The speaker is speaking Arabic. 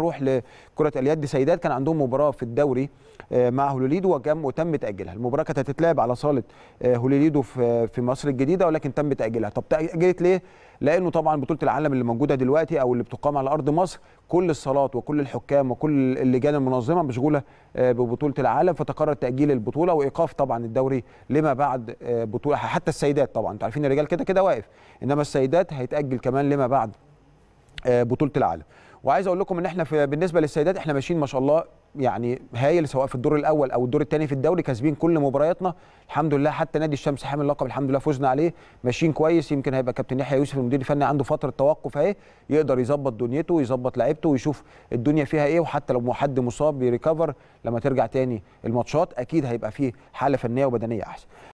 نروح لكرة اليد سيدات كان عندهم مباراة في الدوري آه، مع هولوليدو وكم وتم تأجيلها المباراة كانت هتتلعب على صالة آه، هولوليدو في مصر الجديدة ولكن تم تأجيلها طب تأجلت ليه؟ لأنه طبعا بطولة العالم اللي موجودة دلوقتي أو اللي بتقام على أرض مصر كل الصالات وكل الحكام وكل اللجان المنظمة مشغولة آه، ببطولة العالم فتقرر تأجيل البطولة وإيقاف طبعا الدوري لما بعد بطولة حتى السيدات طبعا أنتوا عارفين الرجال كده كده واقف إنما السيدات هيتأجل كمان لما بعد بطولة العالم وعايز اقول لكم ان احنا في بالنسبه للسيدات احنا ماشيين ما شاء الله يعني هايل سواء في الدور الاول او الدور الثاني في الدوري كاسبين كل مبارياتنا الحمد لله حتى نادي الشمس حامل اللقب الحمد لله فزنا عليه ماشيين كويس يمكن هيبقى كابتن يحيى يوسف المدير الفني عنده فتره توقف اهي يقدر يظبط دنيته ويظبط لعيبته ويشوف الدنيا فيها ايه وحتى لو حد مصاب بيريكفر لما ترجع تاني الماتشات اكيد هيبقى فيه حاله فنيه وبدنيه احسن